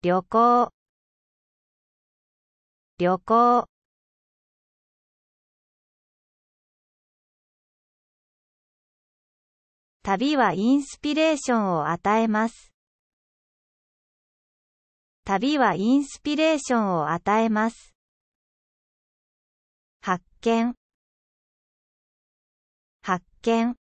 旅行旅行旅はインスピレーションを与えます。旅はインスピレーションを与えます。発見発見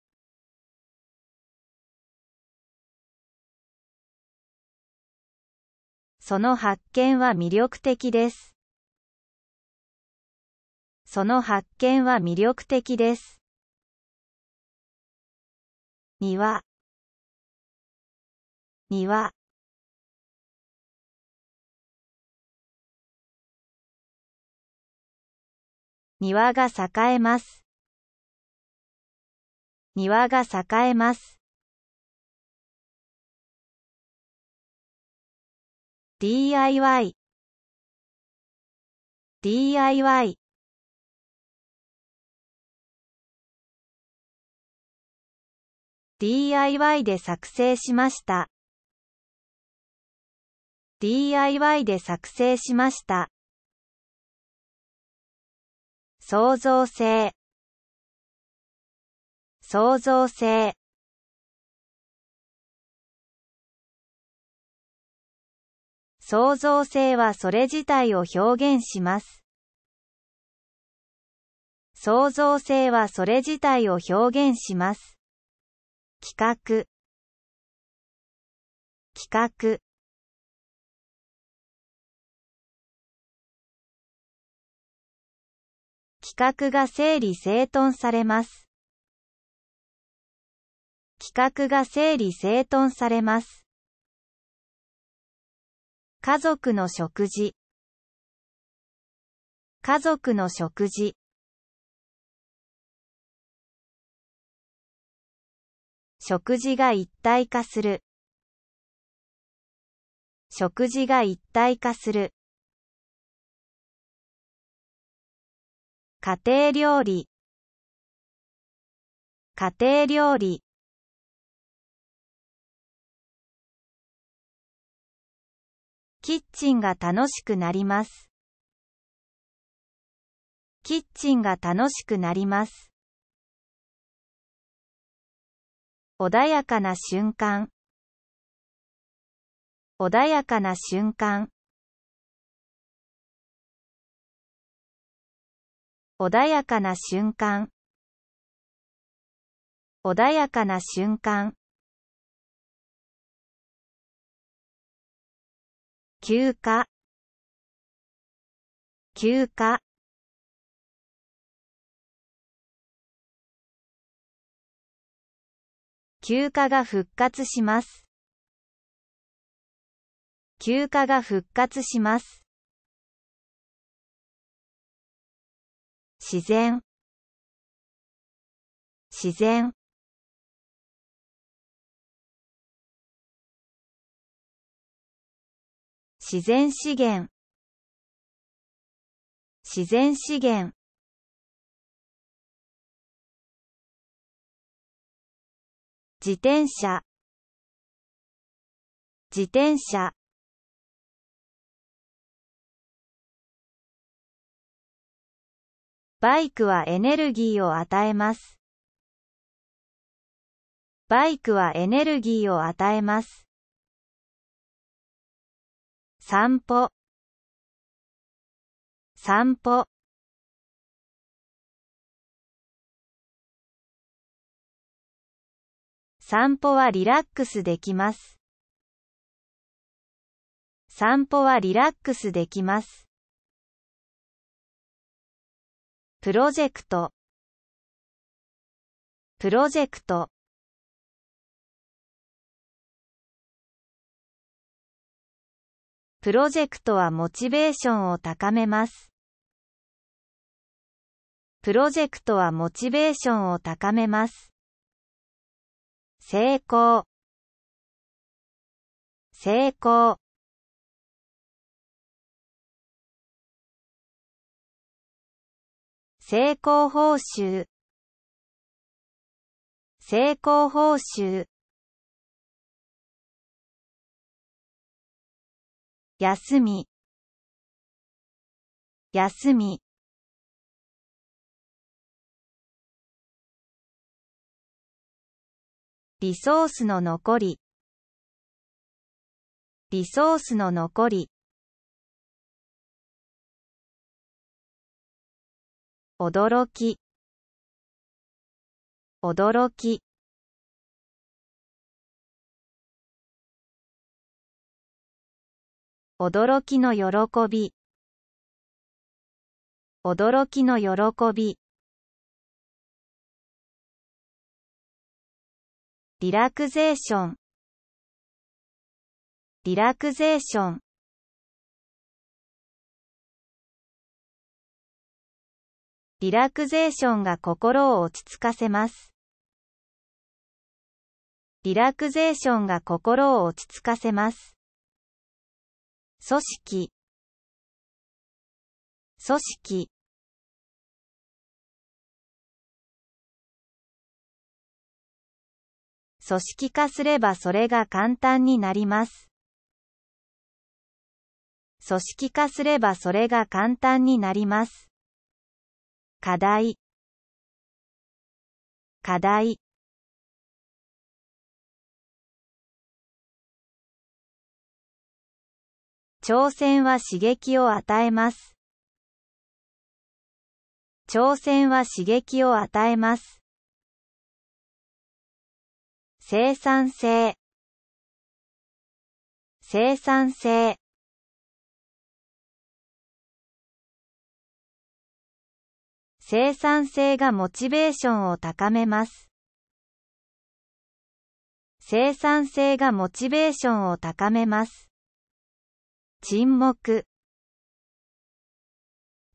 その発見は魅力的です。その発見は魅力的です。庭庭庭が栄えます。庭が栄えます。DIY DIY DIY で作成しました DIY で作成しました創造性創造性創造性はそれ自体を表現します。創造性はそれ自体を表現します。企画企画企画が整理整頓されます。企画が整理整頓されます。家族の食事家族の食事食事が一体化する食事が一体化する家庭料理家庭料理キッチンが楽しくなります。キッチンが楽しくなります。穏やかな瞬間穏やかな瞬間穏やかな瞬間穏やかな瞬間休暇休暇休暇が復活します。休暇が復活します。自然自然自然資源自然資源自転車自転車バイクはエネルギーを与えますバイクはエネルギーを与えます散歩散歩散歩はリラックスできます。散歩はリラックスできます。プロジェクトプロジェクトプロジェクトはモチベーションを高めます。プロジェクトはモチベーションを高めます。成功成功成功報酬成功報酬休み休みリソースの残りリソースの残り驚き驚き驚きの喜び驚きの喜びリラクゼーションリラクゼーションリラクゼーションが心を落ち着かせます。リラクゼーションが心を落ち着かせます。組織組織組織化すればそれが簡単になります。組織化すればそれが簡単になります。課題課題挑戦は刺激を与えます。挑戦は刺激を与えます。生産性生産性生産性がモチベーションを高めます。生産性がモチベーションを高めます。沈黙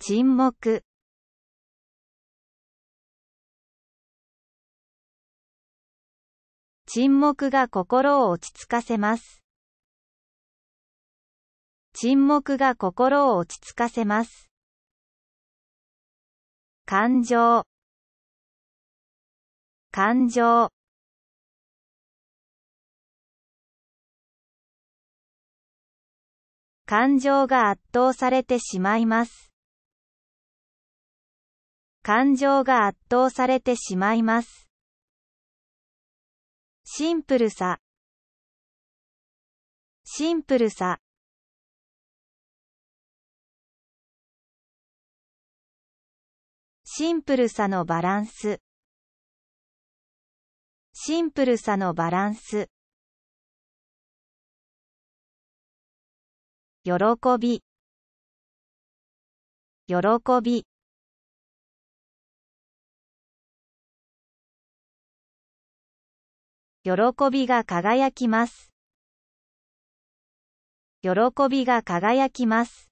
沈黙沈黙が心を落ち着かせます沈黙が心を落ち着かせます感情感情感情が圧倒されてしまいます。感情が圧倒されてしまいます。シンプルさ。シンプルさ。シンプルさのバランス。シンプルさのバランス。喜び喜び喜びが輝きます喜びが輝きます